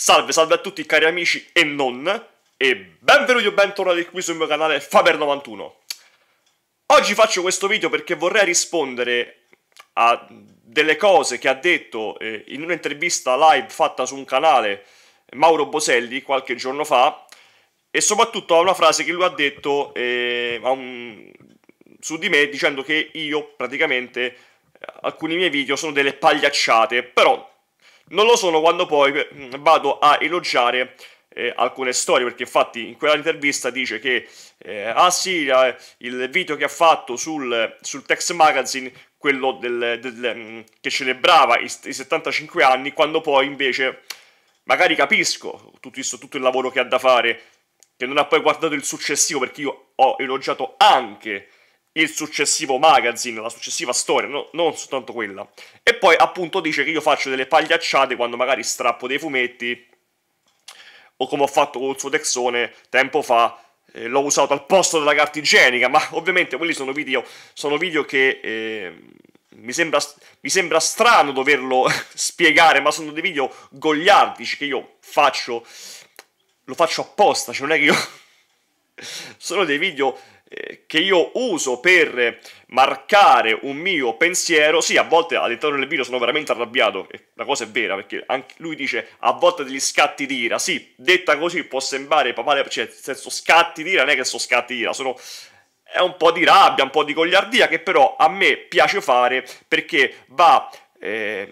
Salve, salve a tutti cari amici e non, e benvenuti o bentornati qui sul mio canale Faber91. Oggi faccio questo video perché vorrei rispondere a delle cose che ha detto eh, in un'intervista live fatta su un canale Mauro Boselli qualche giorno fa, e soprattutto a una frase che lui ha detto eh, un... su di me dicendo che io praticamente alcuni miei video sono delle pagliacciate, però non lo sono quando poi mm, vado a elogiare eh, alcune storie, perché infatti in quella intervista dice che eh, ah sì, eh, il video che ha fatto sul, sul Tex Magazine, quello del, del, mm, che celebrava i, i, 75 anni, quando poi invece magari capisco tutto, isto, tutto il lavoro che ha da fare, che non ha poi guardato il successivo, perché io ho elogiato anche il successivo magazine, la successiva storia, no, non soltanto quella. E poi appunto dice che io faccio delle pagliacciate quando magari strappo dei fumetti, o come ho fatto con il suo Texone tempo fa, eh, l'ho usato al posto della carta igienica, ma ovviamente quelli sono video, sono video che... Eh, mi sembra, mi sembra, strano doverlo spiegare, ma sono dei video gogliardici che io faccio, lo faccio apposta, cioè non è che io... sono dei video eh, che io uso per marcare un mio pensiero, sì, a volte all'interno del video sono veramente arrabbiato, e la cosa è vera, perché anche lui dice a volte degli scatti di ira, sì, detta così può sembrare papale, cioè, nel senso scatti di ira, non è che sono scatti di ira, sono... È un po' di rabbia, un po' di gogliardia che però a me piace fare perché va eh,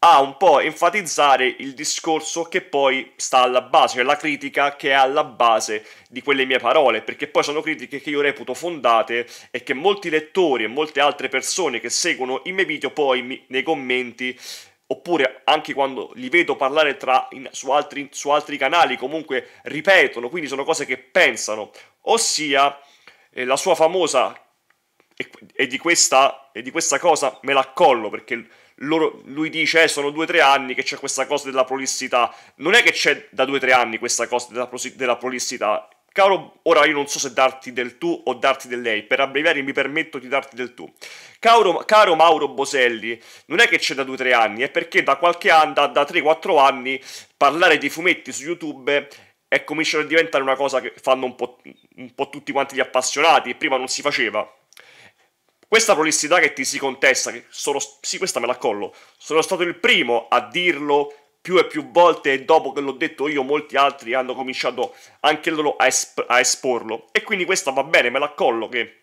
a un po' enfatizzare il discorso che poi sta alla base, cioè la critica che è alla base di quelle mie parole, perché poi sono critiche che io reputo fondate e che molti lettori e molte altre persone che seguono i miei video poi mi, nei commenti oppure anche quando li vedo parlare tra, in, su, altri, su altri canali comunque ripetono, quindi sono cose che pensano, ossia eh, la sua famosa e, e, di questa, e, di questa, cosa me la collo perché loro, lui dice eh, sono due o tre anni che c'è questa cosa della prolissità. Non è che c'è da due o tre anni questa cosa della, della prolissità. Caro, ora io non so se darti del tu o darti del lei, per abbreviare mi permetto di darti del tu. Caro, caro Mauro Boselli, non è che c'è da due o tre anni, è perché da qualche anno, da, da 3-4 anni, parlare di fumetti su YouTube è cominciato a diventare una cosa che fanno un po', un po' tutti quanti gli appassionati, prima non si faceva. Questa prolissità che ti si contesta, che sono, sì questa me la collo, sono stato il primo a dirlo più e più volte e dopo che l'ho detto io molti altri hanno cominciato anche loro a, esp- a esporlo e quindi questa va bene, me la collo che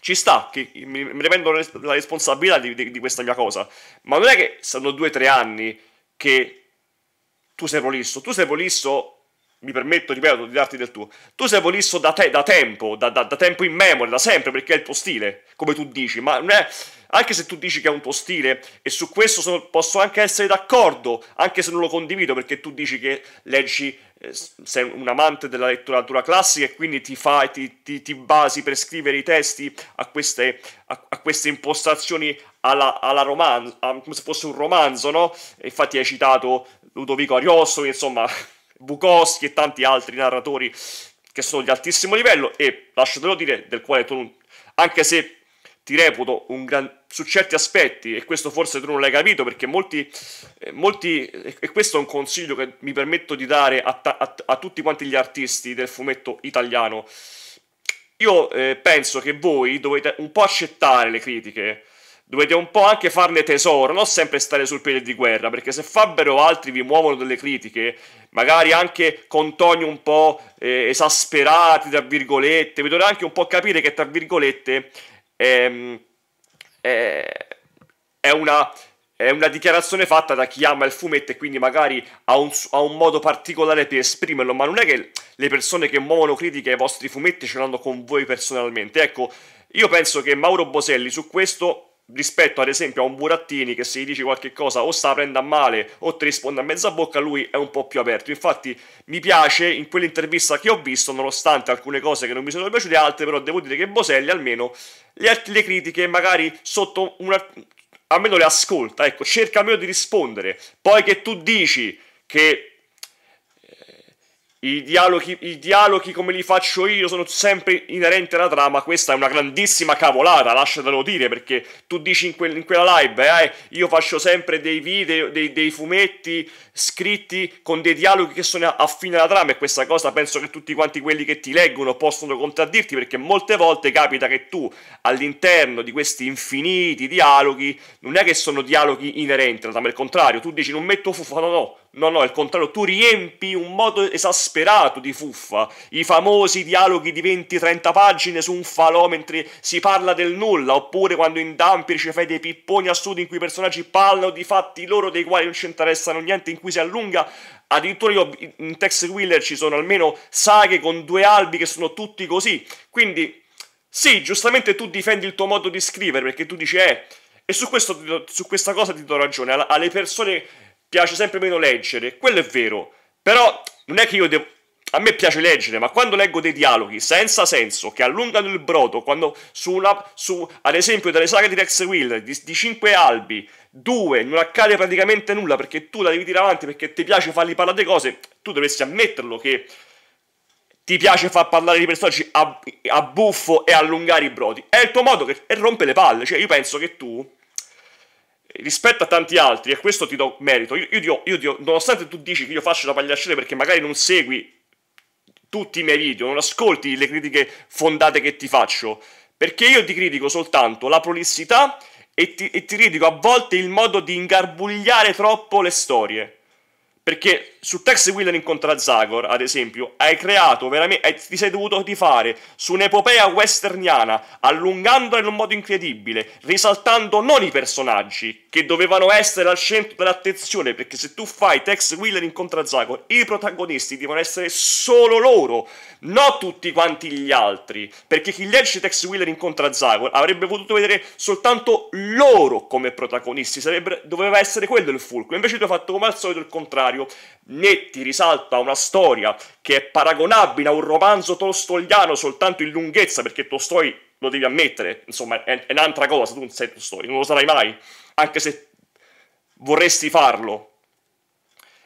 ci sta, che mi, mi prendo la responsabilità di, di, di questa mia cosa, ma non è che sono due o tre anni che tu sei prolisso, tu sei prolisso mi permetto, ripeto, di darti del tuo. Tu sei volisso da, te, da tempo, da, da, da, tempo in memoria, da sempre, perché è il tuo stile, come tu dici, ma non è... Anche se tu dici che è un tuo stile, e su questo sono, posso anche essere d'accordo, anche se non lo condivido, perché tu dici che leggi, eh, sei un amante della letteratura classica e quindi ti, fa, ti, ti, ti basi per scrivere i testi a queste, a, a queste impostazioni alla, alla romanzo, come se fosse un romanzo, no? Infatti hai citato Ludovico Ariosto, insomma Bukowski e tanti altri narratori che sono di altissimo livello e, lasciatelo dire, del quale tu, anche se ti reputo un gran, su certi aspetti, e questo forse tu non l'hai capito perché molti, eh, molti e questo è un consiglio che mi permetto di dare a, a, a tutti quanti gli artisti del fumetto italiano, io eh, penso che voi dovete un po' accettare le critiche, Dovete un po' anche farne tesoro, non sempre stare sul piede di guerra, perché se fabbero altri vi muovono delle critiche, magari anche con toni un po' eh, esasperati, tra virgolette, vi dovete anche un po' capire che, tra virgolette, ehm, eh, è una è una dichiarazione fatta da chi ama il fumetto e quindi magari ha un, ha un, modo particolare per esprimerlo, ma non è che le persone che muovono critiche ai vostri fumetti ce l'hanno con voi personalmente. Ecco, io penso che Mauro Boselli su questo rispetto ad esempio a un Burattini che se gli dici qualche cosa o sta prenda a male o ti risponde a mezza bocca, lui è un po' più aperto. Infatti mi piace in quell'intervista che ho visto, nonostante alcune cose che non mi sono piaciute, altre però devo dire che Boselli almeno le, le critiche magari sotto una... almeno le ascolta, ecco, cerca almeno di rispondere. Poi che tu dici che i dialoghi, I dialoghi, come li faccio io sono sempre inerenti alla trama. Questa è una grandissima cavolata, lasciatelo dire, perché tu dici in, quel, in quella live, eh, io faccio sempre dei video, dei, dei, fumetti scritti con dei dialoghi che sono affine alla trama e questa cosa penso che tutti quanti quelli che ti leggono possono contraddirti, perché molte volte capita che tu all'interno di questi infiniti dialoghi non è che sono dialoghi inerenti alla trama, al contrario, tu dici non metto fufano, no no No, no, al contrario, tu riempi un modo esasperato di fuffa i famosi dialoghi di 20-30 pagine su un falò mentre si parla del nulla, oppure quando in Dampir ci fai dei pipponi assurdi in cui i personaggi parlano di fatti loro dei quali non ci interessano niente, in cui si allunga. Addirittura io in Tex Wheeler ci sono almeno saghe con due albi che sono tutti così. Quindi, sì, giustamente tu difendi il tuo modo di scrivere perché tu dici, eh, e su, questo, su questa cosa ti do ragione, alle persone piace sempre meno leggere, quello è vero, però non è che io devo... A me piace leggere, ma quando leggo dei dialoghi senza senso, che allungano il brodo, quando su una, su, ad esempio dalle saghe di Rex Will, di, di 5 albi, due, non accade praticamente nulla perché tu la devi tirare avanti perché ti piace fargli parlare di cose, tu dovresti ammetterlo che ti piace far parlare di personaggi a, a buffo e allungare i brodi. È il tuo modo che rompe le palle, cioè io penso che tu rispetto a tanti altri, e questo ti do merito, io, io, io, io nonostante tu dici che io faccio la pagliacciata perché magari non segui tutti i miei video, non ascolti le critiche fondate che ti faccio, perché io ti critico soltanto la prolissità e ti, e ti critico a volte il modo di ingarbugliare troppo le storie, perché su Tex Wheeler incontra Zagor, ad esempio, hai creato veramente. ti sei dovuto rifare su un'epopea westerniana, allungandola in un modo incredibile, risaltando non i personaggi che dovevano essere al centro dell'attenzione, perché se tu fai Tex Wheeler incontra Zagor, i protagonisti devono essere solo loro, non tutti quanti gli altri. Perché chi legge Tex Wheeler incontra Zagor avrebbe potuto vedere soltanto loro come protagonisti, sarebbe, doveva essere quello il fulcro. Invece tu hai fatto come al solito il contrario netti risalta una storia che è paragonabile a un romanzo tolstoiano soltanto in lunghezza, perché Tolstoi lo devi ammettere, insomma, è, è un'altra cosa, tu non sei Tolstoi, non lo sarai mai, anche se vorresti farlo.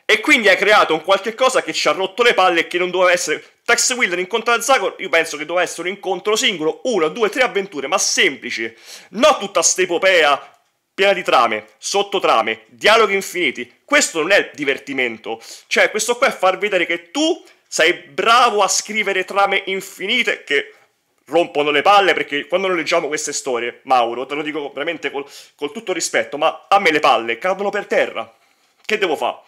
E quindi hai creato un qualche cosa che ci ha rotto le palle e che non doveva essere... Tex Wilder incontra Zagor, io penso che doveva essere un incontro singolo, una, due, tre avventure, ma semplici. Non tutta st'epopea piena di trame, sottotrame, dialoghi infiniti. Questo non è divertimento. Cioè, questo qua è far vedere che tu sei bravo a scrivere trame infinite che rompono le palle perché quando noi leggiamo queste storie, Mauro, te lo dico veramente col, col tutto rispetto, ma a me le palle cadono per terra. Che devo fare?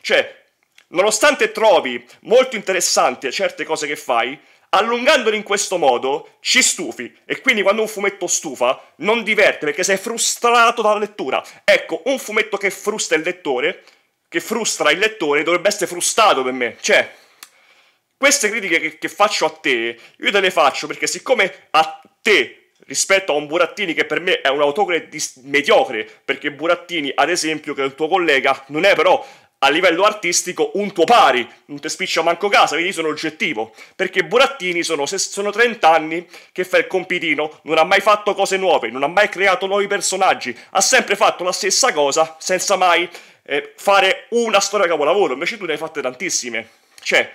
Cioè, nonostante trovi molto interessanti certe cose che fai, Allungandoli in questo modo ci stufi e quindi quando un fumetto stufa non diverte perché sei frustrato dalla lettura. Ecco, un fumetto che frustra il lettore, che frustra il lettore, dovrebbe essere frustrato per me. Cioè, queste critiche che, che faccio a te, io te le faccio perché siccome a te rispetto a un Burattini che per me è un autore mediocre, perché Burattini, ad esempio, che è il tuo collega, non è però a livello artistico un tuo pari, non ti spiccia manco casa, quindi sono oggettivo, perché Burattini sono, sono 30 anni che fa il compitino, non ha mai fatto cose nuove, non ha mai creato nuovi personaggi, ha sempre fatto la stessa cosa senza mai eh, fare una storia capolavoro, invece tu ne hai fatte tantissime, cioè...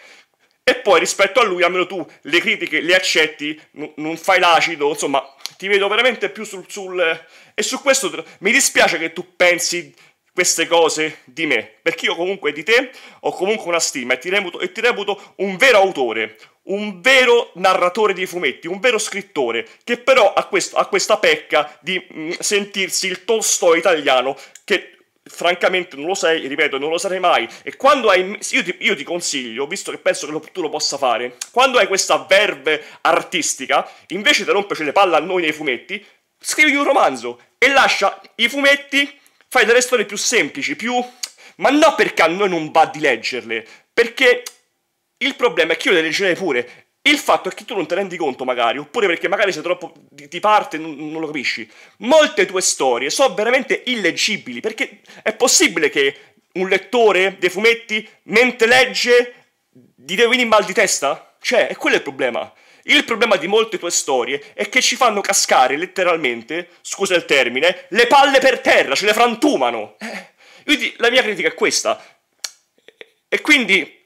E poi rispetto a lui, almeno tu le critiche le accetti, non fai l'acido, insomma, ti vedo veramente più sul... sul eh, e su questo mi dispiace che tu pensi queste cose di me, perché io comunque di te ho comunque una stima e ti reputo, e ti reputo un vero autore, un vero narratore di fumetti, un vero scrittore, che però ha, questo, ha questa pecca di mh, mm, sentirsi il Tolstoi italiano, che francamente non lo sei, ripeto, non lo sarei mai. E quando hai, io ti, io ti consiglio, visto che penso che lo, tu lo possa fare, quando hai questa verve artistica, invece di rompere le palle a noi nei fumetti, scrivi un romanzo e lascia i fumetti fai delle storie più semplici, più... Ma no perché a noi non va di leggerle, perché il problema è che io le leggerei pure. Il fatto è che tu non te rendi conto magari, oppure perché magari sei troppo di, di parte e non, non, lo capisci. Molte tue storie sono veramente illeggibili, perché è possibile che un lettore dei fumetti, mentre legge, ti devi venire mal di testa? Cioè, è quello il problema. Il problema di molte tue storie è che ci fanno cascare letteralmente, scusa il termine, le palle per terra, ce le frantumano. Quindi eh, la mia critica è questa. E quindi,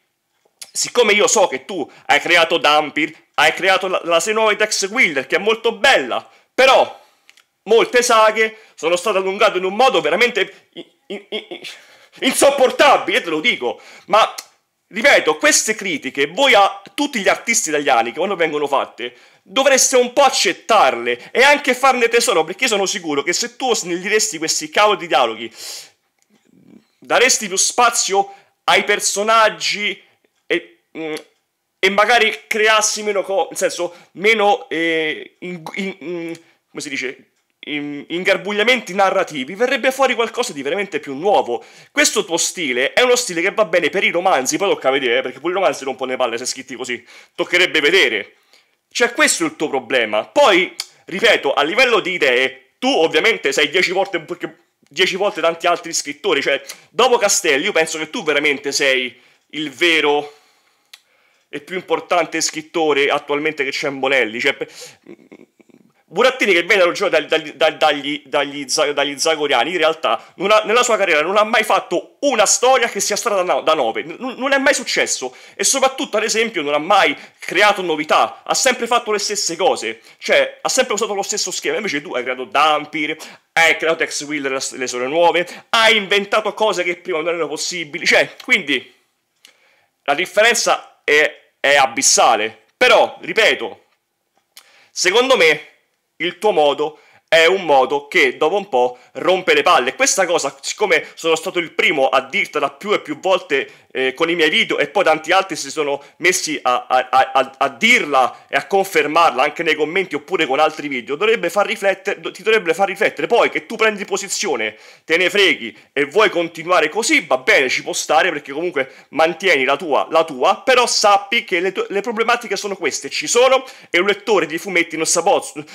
siccome io so che tu hai creato Dampir, hai creato la, la Senoid Ex Wilder, che è molto bella, però molte saghe sono state allungate in un modo veramente in, in, in, insopportabile, te lo dico, ma ripeto, queste critiche, voi a tutti gli artisti italiani che quando vengono fatte, dovreste un po' accettarle e anche farne tesoro, perché sono sicuro che se tu snelliresti questi cavoli di dialoghi, daresti più spazio ai personaggi e, mm, e magari creassi meno, co- nel senso, meno, eh, in, in, in, mm, come si dice, ingarbugliamenti narrativi verrebbe fuori qualcosa di veramente più nuovo. Questo tuo stile è uno stile che va bene per i romanzi, poi tocca vedere, eh, perché pure i romanzi non pone palle se scritti così. Toccherebbe vedere. Cioè, questo è il tuo problema. Poi, ripeto, a livello di idee, tu ovviamente sei dieci volte, dieci volte tanti altri scrittori. Cioè, dopo Castelli, io penso che tu veramente sei il vero e più importante scrittore attualmente che c'è in Bonelli. Cioè, Burattini che viene elogiato dagli, dagli, dagli, dagli, zagoriani, in realtà ha, nella sua carriera non ha mai fatto una storia che sia stata da 9, N- non è mai successo e soprattutto ad esempio non ha mai creato novità, ha sempre fatto le stesse cose, cioè ha sempre usato lo stesso schema, invece tu hai creato Dampir, hai creato Tex Wheeler le sole nuove, hai inventato cose che prima non erano possibili, cioè quindi la differenza è, è abissale, però ripeto, secondo me il tuo modo è un modo che dopo un po' rompe le palle. Questa cosa, siccome sono stato il primo a dirtela più e più volte eh, con i miei video e poi tanti altri si sono messi a, a, a, a, dirla e a confermarla anche nei commenti oppure con altri video, dovrebbe far riflettere, ti dovrebbe far riflettere. Poi che tu prendi posizione, te ne freghi e vuoi continuare così, va bene, ci può stare perché comunque mantieni la tua, la tua, però sappi che le, le problematiche sono queste, ci sono e un lettore di fumetti non sa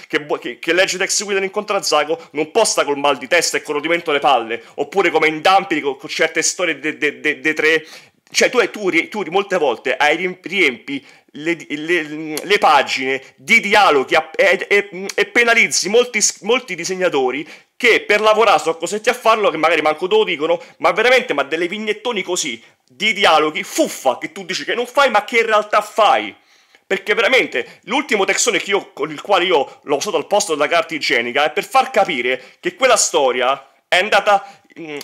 che, che, che legge Tex Guida in Zago non può stare col mal di testa e con rodimento alle palle, oppure come in Dampi con, con certe storie dei de, de, de tre cioè tu, hai, tu, tu molte volte hai, riempi le, le, le, pagine di dialoghi e, e, e penalizzi molti, molti, disegnatori che per lavorare sono costretti a farlo, che magari manco te lo dicono, ma veramente, ma delle vignettoni così, di dialoghi, fuffa, che tu dici che non fai, ma che in realtà fai. Perché veramente l'ultimo textone io, con il quale io l'ho usato al posto della carta igienica è per far capire che quella storia è andata Mm,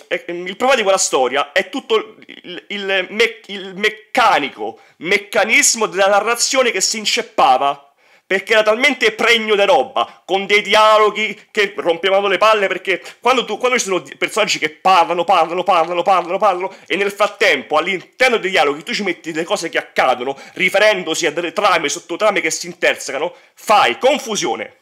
il problema di quella storia è tutto il, il, me, il, meccanico meccanismo della narrazione che si inceppava perché era talmente pregno di roba, con dei dialoghi che rompevano le palle, perché quando, tu, quando ci sono personaggi che parlano, parlano, parlano, parlano, parlano, e nel frattempo all'interno dei dialoghi tu ci metti delle cose che accadono, riferendosi a delle trame, sottotrame che si intersecano, fai confusione.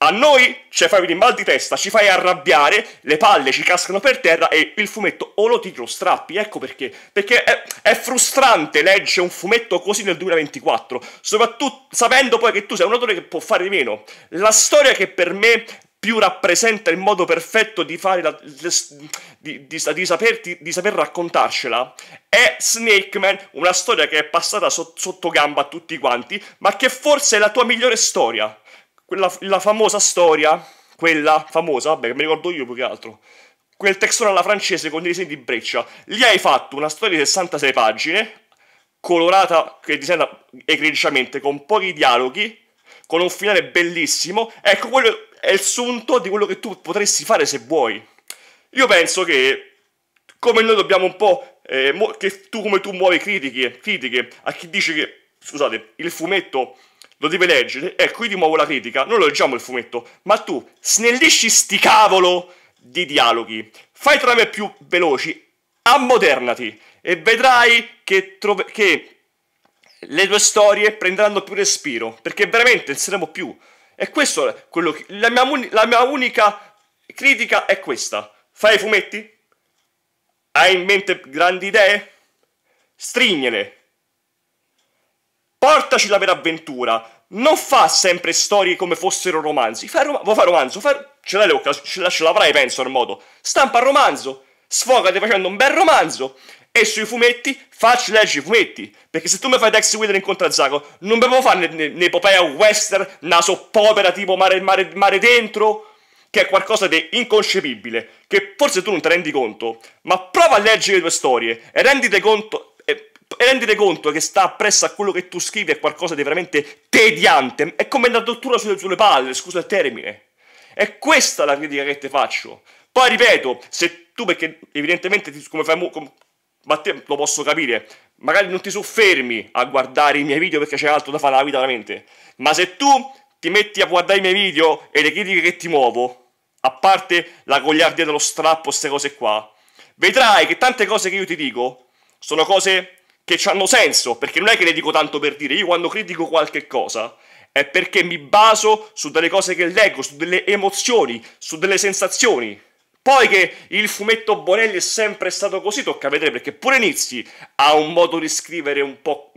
A noi ci fai venire mal di testa, ci fai arrabbiare, le palle ci cascano per terra e il fumetto o lo tiro strappi, ecco perché. Perché è, è, frustrante leggere un fumetto così nel 2024, soprattutto sapendo poi che tu sei un autore che può fare di meno. La storia che per me più rappresenta il modo perfetto di fare la, di, di, di, saperti, di saper raccontarcela è Snake Man, una storia che è passata so, sotto gamba a tutti quanti, ma che forse è la tua migliore storia quella, la famosa storia, quella famosa, vabbè, che mi ricordo io più che altro, quel textone alla francese con dei disegni di breccia, lì hai fatto una storia di 66 pagine, colorata e disegnata egregiamente, con pochi dialoghi, con un finale bellissimo, ecco quello è il sunto di quello che tu potresti fare se vuoi. Io penso che come noi dobbiamo un po', eh, che tu come tu muovi critiche, critiche a chi dice che, scusate, il fumetto lo devi leggere, E eh, qui di nuovo la critica, noi lo leggiamo il fumetto, ma tu snellisci sti cavolo di dialoghi, fai trame più veloci, ammodernati e vedrai che, che le tue storie prenderanno più respiro, perché veramente ne saremo più. E questo è quello che... La mia, la mia unica critica è questa. Fai i fumetti? Hai in mente grandi idee? Strignele! Portaci la vera avventura. Non fa sempre storie come fossero romanzi. Fa, rom- fa romanzo, fa... ce l'hai l'occasione, ce, ce l'avrai penso al modo. Stampa il romanzo, sfogati facendo un bel romanzo. E sui fumetti, facci leggere i fumetti. Perché se tu mi fai Tex Wheeler in contra Zago, non dobbiamo fare un'epopea ne, western, una soppopera tipo mare, mare, mare dentro, che è qualcosa di inconcepibile, che forse tu non ti rendi conto. Ma prova a leggere le tue storie e renditi conto e rendere conto che sta appresso a quello che tu scrivi è qualcosa di veramente tediante, è come una dottura sulle, sulle palle, scusa il termine. È questa la critica che ti faccio. Poi ripeto, se tu, perché evidentemente come fai, come, ma te lo posso capire, magari non ti soffermi a guardare i miei video perché c'è altro da fare nella vita veramente, ma se tu ti metti a guardare i miei video e le critiche che ti muovo, a parte la gogliardia dello strappo, queste cose qua, vedrai che tante cose che io ti dico sono cose che hanno senso, perché non è che le dico tanto per dire, io quando critico qualche cosa è perché mi baso su delle cose che leggo, su delle emozioni, su delle sensazioni. Poi che il fumetto Bonelli è sempre stato così, tocca vedere, perché pure Nizzi ha un modo di scrivere un po',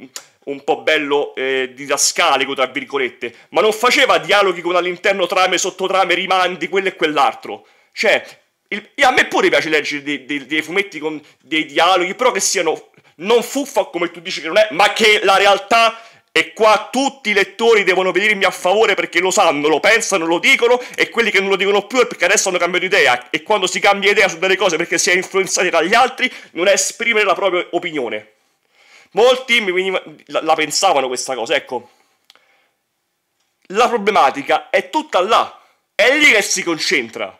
un po bello eh, didascalico, tra virgolette, ma non faceva dialoghi con all'interno trame, sottotrame, rimandi, quello e quell'altro. Cioè, il, a me pure piace leggere dei, dei, dei fumetti con dei dialoghi, però che siano non fuffa come tu dici che non è, ma che la realtà e qua tutti i lettori devono venirmi a favore perché lo sanno, lo pensano, lo dicono e quelli che non lo dicono più è perché adesso hanno cambiato idea e quando si cambia idea su delle cose perché si è influenzati dagli altri non è esprimere la propria opinione. Molti veniva, la, la pensavano questa cosa, ecco. La problematica è tutta là, è lì che si concentra.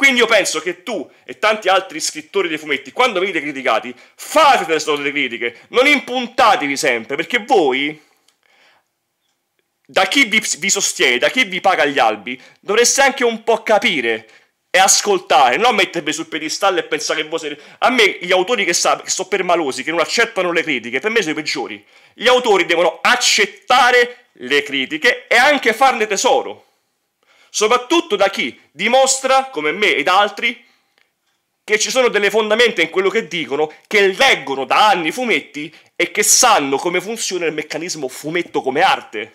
Quindi io penso che tu e tanti altri scrittori dei fumetti, quando venite criticati, fate delle vostre critiche, non impuntatevi sempre, perché voi, da chi vi, vi, sostiene, da chi vi paga gli albi, dovreste anche un po' capire e ascoltare, non mettervi sul piedistallo e pensare che voi siete... A me gli autori che, sa, che sono permalosi, che non accettano le critiche, per me sono i peggiori. Gli autori devono accettare le critiche e anche farne tesoro soprattutto da chi dimostra, come me ed altri, che ci sono delle fondamenta in quello che dicono, che leggono da anni i fumetti e che sanno come funziona il meccanismo fumetto come arte.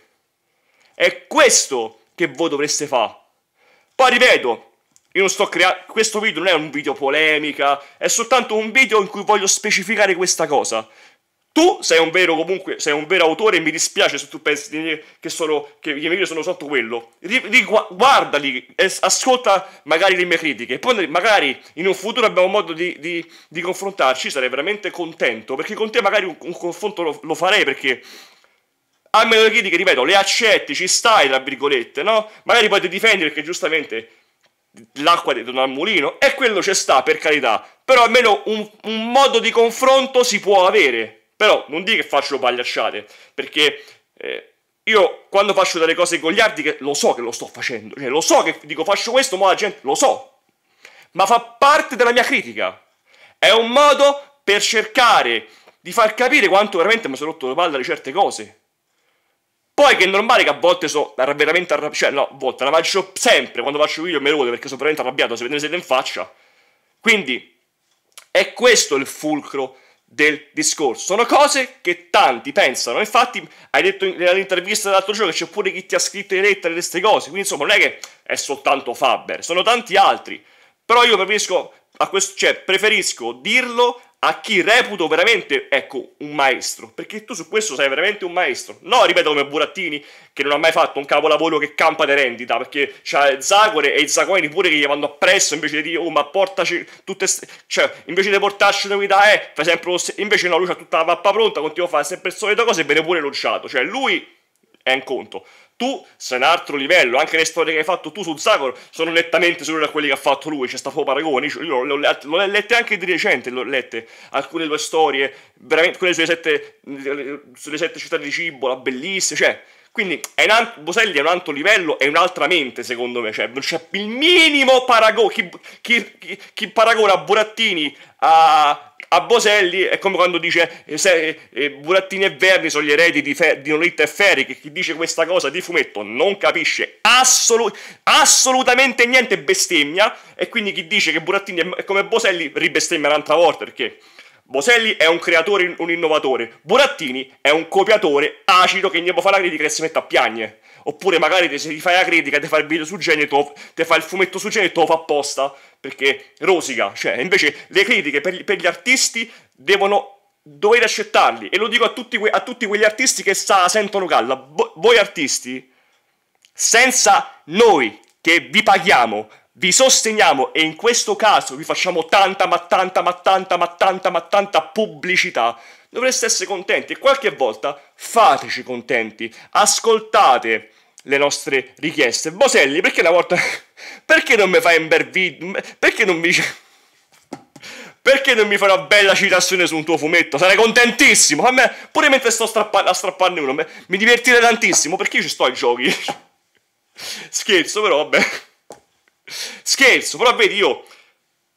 È questo che voi dovreste fare. Poi ripeto, io non sto creando. Questo video non è un video polemica, è soltanto un video in cui voglio specificare questa cosa. Tu sei un vero comunque, sei un vero autore e mi dispiace se tu pensi che, sono, che gli emigrati sono soltanto quello. Guardali, ascolta magari le mie critiche. Poi magari in un futuro abbiamo modo di, di, di confrontarci, sarei veramente contento. Perché con te magari un, un confronto lo, lo, farei perché... almeno le critiche, ripeto, le accetti, ci stai, tra virgolette, no? Magari poi ti difendi perché giustamente l'acqua di al mulino e quello ci sta, per carità. Però almeno un, un modo di confronto si può avere però non dire che faccio pagliacciate, perché eh, io quando faccio delle cose goliardiche lo so che lo sto facendo, cioè, lo so che dico faccio questo, ma la gente lo so, ma fa parte della mia critica. È un modo per cercare di far capire quanto veramente mi sono rotto le palle di certe cose. Poi che è normale che a volte sono veramente arrabbiato, cioè no, a volte la faccio sempre, quando faccio video me lo perché sono veramente arrabbiato, se ne siete in faccia. Quindi è questo il fulcro del discorso. Sono cose che tanti pensano. Infatti, hai detto nell'intervista dell'altro giorno che c'è pure chi ti ha scritto in lettere queste cose. Quindi, insomma, non è che è soltanto Faber, sono tanti altri. Però io preferisco, questo, cioè, preferisco dirlo a chi reputo veramente, ecco, un maestro, perché tu su questo sei veramente un maestro. No, ripeto, come Burattini, che non ha mai fatto un capolavoro che campa di rendita, perché c'ha Zagore e i Zagoini pure che gli vanno appresso, invece di dire, oh, ma portaci tutte, st- cioè, invece di portarci le guida, eh, fai sempre lo stesso, invece no, lui ha tutta la pappa pronta, continua a fare sempre le solite cose e viene pure elogiato, cioè lui è un conto tu sei un altro livello, anche le storie che hai fatto tu su Zagor sono nettamente superiori a quelle che ha fatto lui, c'è sta poco paragone, io, io le ho, lette, lette anche di recente, l'ho ho lette alcune tue storie, veramente quelle sulle sette, sulle sette città di Cibola, bellissime, cioè... Quindi è un, Boselli è un altro livello, è un'altra mente, secondo me. Cioè, non c'è il minimo paragone. Chi, chi, chi, chi paragona Burattini a, a Boselli è come quando dice eh, se, eh, Burattini e Verni sono gli eredi di, Fe, di Nolitta e Ferri, che chi dice questa cosa di fumetto non capisce assolut assolutamente niente bestemmia e quindi chi dice che Burattini è come Boselli ribestemmia un'altra volta perché Boselli è un creatore, un innovatore, Burattini è un copiatore acido che ne può fare la critica e si mette a piagne. Oppure magari se ti fai la critica, ti fa il video su Genetov, ti fa il fumetto su e te lo fa apposta perché rosica, cioè invece le critiche per gli, per gli artisti devono dovete accettarli e lo dico a tutti, que a tutti quegli artisti che sa, sentono galla, Bo voi artisti, senza noi che vi paghiamo, vi sosteniamo e in questo caso vi facciamo tanta ma tanta ma tanta ma tanta ma tanta pubblicità, dovreste essere contenti e qualche volta fateci contenti, ascoltate le nostre richieste. Boselli, perché una volta... Perché non mi fai un bel video? Perché non mi... Perché non mi fai una bella citazione su un tuo fumetto? Sarei contentissimo. A me, pure mentre sto strappa- a strapparne uno, me, mi divertirei tantissimo perché io ci sto ai giochi. Scherzo, però, vabbè. Scherzo, però, vedi, io.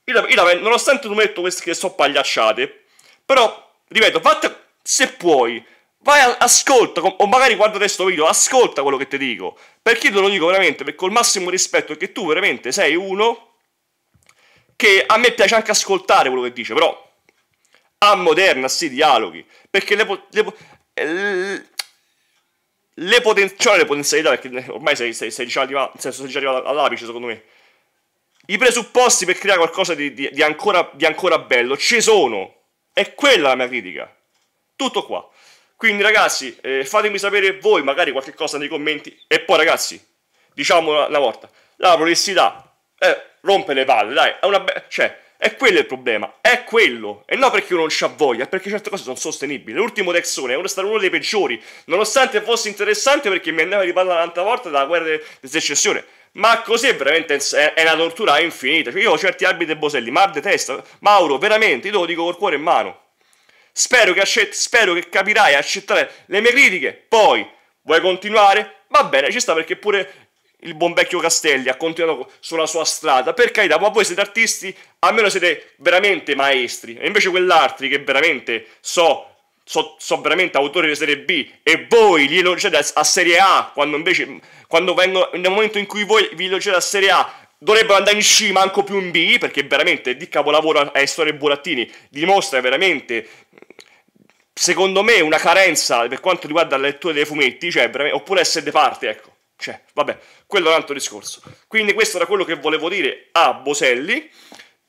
io, io nonostante tu metto queste che so pagliacciate, però, ripeto, fate se puoi Vai, ascolta, o magari guarda questo video, ascolta quello che ti dico. Perché te lo dico veramente, perché col massimo rispetto è che tu veramente sei uno che a me piace anche ascoltare quello che dice, però a moderna sti dialoghi, perché le, le, le, eh, le, poten- cioè le potenzialità, perché ormai sei, sei, sei, già arrivato, senso, sei già arrivato all'apice secondo me, i presupposti per creare qualcosa di, di, di, ancora, di ancora bello ci sono, è quella la mia critica, tutto qua. Quindi ragazzi, eh, fatemi sapere voi magari qualche cosa nei commenti. E poi ragazzi, diciamo una, volta, la progressività eh, rompe le palle, dai, è una be- cioè, è quello il problema, è quello. E non perché uno non c'ha voglia, è perché certe cose sono sostenibili. L'ultimo Texone è stato uno dei peggiori, nonostante fosse interessante perché mi andava di parlare un'altra volta della guerra di de- secessione. Ma così è veramente è, una tortura infinita. Cioè, io ho certi arbitri e boselli, ma detesto. Mauro, veramente, io te lo dico col cuore in mano. Spero che, accett- spero che capirai e accettare le mie critiche. Poi, vuoi continuare? Va bene, ci sta perché pure il buon vecchio Castelli ha continuato sulla sua strada. Per carità, ma voi siete artisti, almeno siete veramente maestri. E invece quell'altri che veramente so So, so, veramente autori di Serie B e voi li elogiate a Serie A quando invece quando vengono, nel momento in cui voi vi elogiate a Serie A dovrebbero andare in C, manco più in B, perché veramente di capolavoro a Storia Burattini dimostra veramente secondo me una carenza per quanto riguarda la lettura dei fumetti, cioè, oppure essere parte, ecco. Cioè, vabbè, quello è un altro discorso. Quindi questo era quello che volevo dire a Boselli.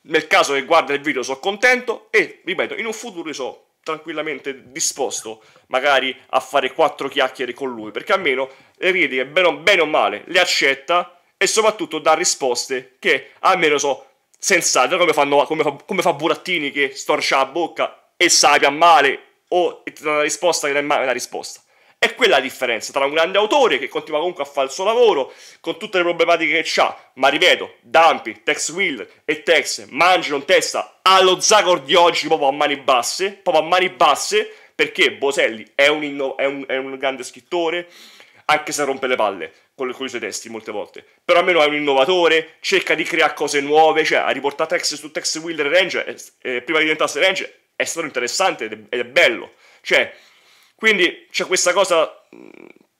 Nel caso che guarda il video sono contento e, ripeto, in un futuro sono tranquillamente disposto magari a fare quattro chiacchiere con lui, perché almeno le critiche, bene o male, le accetta e soprattutto dà risposte che almeno so sensate come, fanno, come, fa, come fa Burattini che storcia la bocca e sai a male o ti dà una risposta che non è mai una risposta. È quella la differenza tra un grande autore che continua comunque a fare il suo lavoro con tutte le problematiche che ha, ma ripeto, Dampi, Tex Will e Tex mangiano in testa allo Zagor di oggi proprio a mani basse, proprio a mani basse, perché Boselli è un, è un, è un grande scrittore, anche se rompe le palle con, con, i suoi testi molte volte. Però almeno è un innovatore, cerca di creare cose nuove, cioè ha riportato Tex su Tex Wilder Range, e, e, eh, prima di diventasse Range, è stato interessante ed è, ed è bello. Cioè, quindi c'è questa cosa...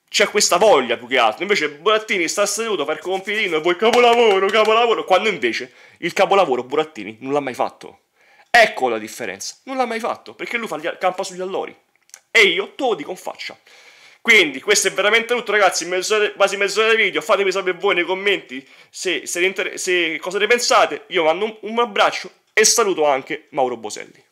C'è questa voglia più che altro. Invece Burattini sta seduto a fare compitino e vuoi capolavoro, capolavoro. Quando invece il capolavoro Burattini non l'ha mai fatto. Ecco la differenza. Non l'ha mai fatto perché lui fa gli, campa sugli allori. E io te lo dico in faccia. Quindi questo è veramente tutto ragazzi, mezz'ora, quasi mezz'ora di video, fatemi sapere voi nei commenti se, se, se cosa ne pensate, io mando un, un abbraccio e saluto anche Mauro Boselli.